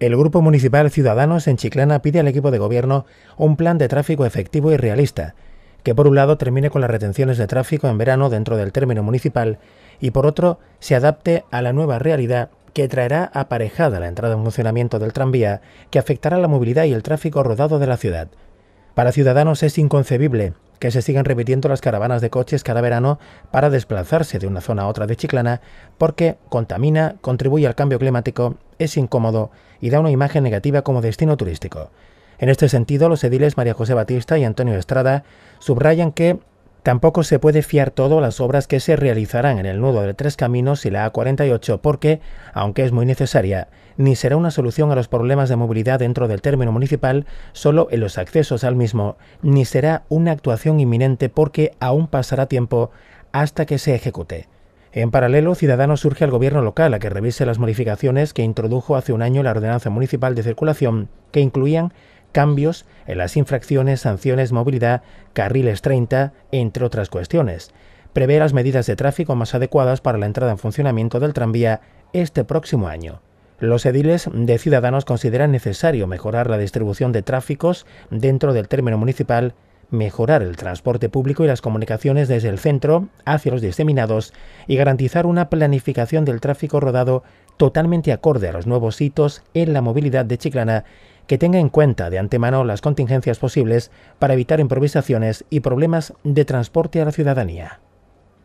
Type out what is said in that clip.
El Grupo Municipal Ciudadanos en Chiclana pide al equipo de gobierno un plan de tráfico efectivo y realista, que por un lado termine con las retenciones de tráfico en verano dentro del término municipal y por otro se adapte a la nueva realidad que traerá aparejada la entrada en funcionamiento del tranvía que afectará la movilidad y el tráfico rodado de la ciudad. Para Ciudadanos es inconcebible que se sigan repitiendo las caravanas de coches cada verano para desplazarse de una zona a otra de Chiclana, porque contamina, contribuye al cambio climático, es incómodo y da una imagen negativa como destino turístico. En este sentido, los ediles María José Batista y Antonio Estrada subrayan que Tampoco se puede fiar todo a las obras que se realizarán en el nudo de Tres Caminos y la A48 porque, aunque es muy necesaria, ni será una solución a los problemas de movilidad dentro del término municipal solo en los accesos al mismo, ni será una actuación inminente porque aún pasará tiempo hasta que se ejecute. En paralelo, Ciudadanos surge al gobierno local a que revise las modificaciones que introdujo hace un año la ordenanza municipal de circulación que incluían cambios en las infracciones, sanciones, movilidad, carriles 30, entre otras cuestiones. Prevé las medidas de tráfico más adecuadas para la entrada en funcionamiento del tranvía este próximo año. Los ediles de Ciudadanos consideran necesario mejorar la distribución de tráficos dentro del término municipal, mejorar el transporte público y las comunicaciones desde el centro hacia los diseminados y garantizar una planificación del tráfico rodado totalmente acorde a los nuevos hitos en la movilidad de Chiclana que tenga en cuenta de antemano las contingencias posibles para evitar improvisaciones y problemas de transporte a la ciudadanía.